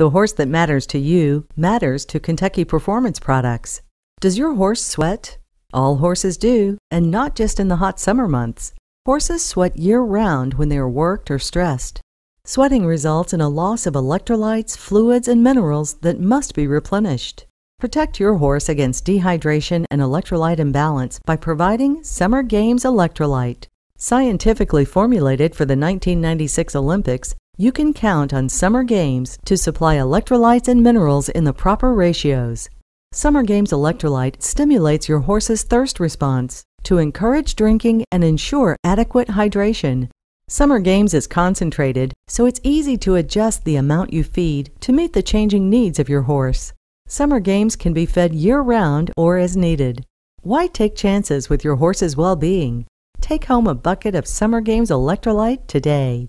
The horse that matters to you matters to Kentucky Performance Products. Does your horse sweat? All horses do, and not just in the hot summer months. Horses sweat year round when they are worked or stressed. Sweating results in a loss of electrolytes, fluids, and minerals that must be replenished. Protect your horse against dehydration and electrolyte imbalance by providing Summer Games Electrolyte. Scientifically formulated for the 1996 Olympics, you can count on Summer Games to supply electrolytes and minerals in the proper ratios. Summer Games Electrolyte stimulates your horse's thirst response to encourage drinking and ensure adequate hydration. Summer Games is concentrated, so it's easy to adjust the amount you feed to meet the changing needs of your horse. Summer Games can be fed year round or as needed. Why take chances with your horse's well being? Take home a bucket of Summer Games Electrolyte today.